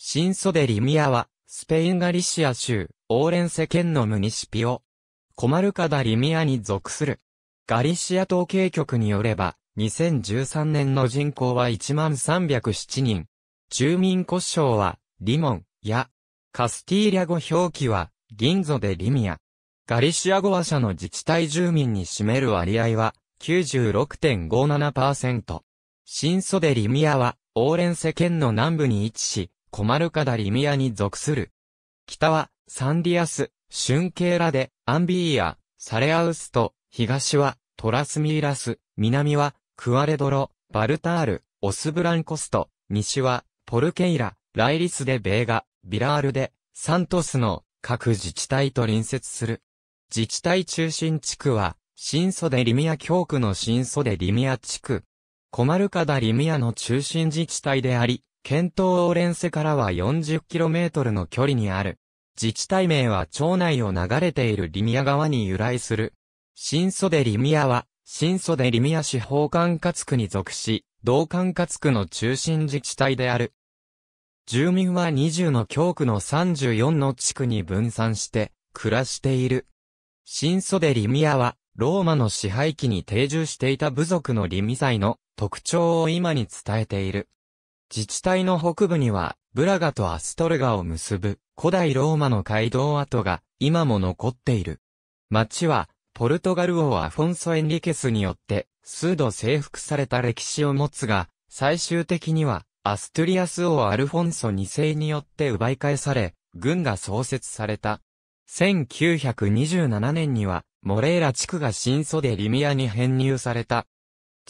シンソデリミアは、スペインガリシア州、オーレンセ県のムニシピオ。コマルカダリミアに属する。ガリシア統計局によれば、2013年の人口は1307人。住民故障は、リモン、や、カスティーリャ語表記は、銀座でリミア。ガリシア語話者の自治体住民に占める割合は96.57%。シンソデリミアは、オーレンセ県の南部に位置し、コマルカダリミアに属する。北は、サンディアス、シュンケーラで、アンビーヤ、サレアウスと、東は、トラスミーラス、南は、クアレドロ、バルタール、オスブランコスト、西は、ポルケイラ、ライリスでベーガ、ビラールで、サントスの各自治体と隣接する。自治体中心地区は、新デリミア教区の新デリミア地区。コマルカダリミアの中心自治体であり、県東オーレンセからは 40km の距離にある。自治体名は町内を流れているリミア川に由来する。新でリミアは、新でリミア市方管轄区に属し、同管轄区の中心自治体である。住民は20の教区の34の地区に分散して暮らしている。新でリミアはローマの支配期に定住していた部族のリミ祭の特徴を今に伝えている。自治体の北部には、ブラガとアストルガを結ぶ古代ローマの街道跡が今も残っている。町は、ポルトガル王アフォンソ・エンリケスによって数度征服された歴史を持つが、最終的には、アストゥリアス王アルフォンソ2世によって奪い返され、軍が創設された。1927年には、モレーラ地区が新ソデリミアに編入された。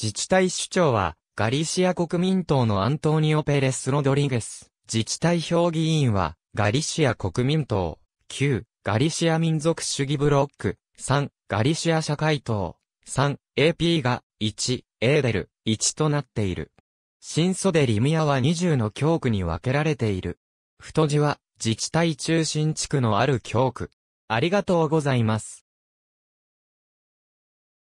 自治体首長は、ガリシア国民党のアントニオ・ペレス・ロドリゲス、自治体評議員は、ガリシア国民党、9、ガリシア民族主義ブロック、3、ガリシア社会党、3、AP が、1、エーデル、1となっている。新ソデリミアは20の教区に分けられている。太字は、自治体中心地区のある教区。ありがとうございます。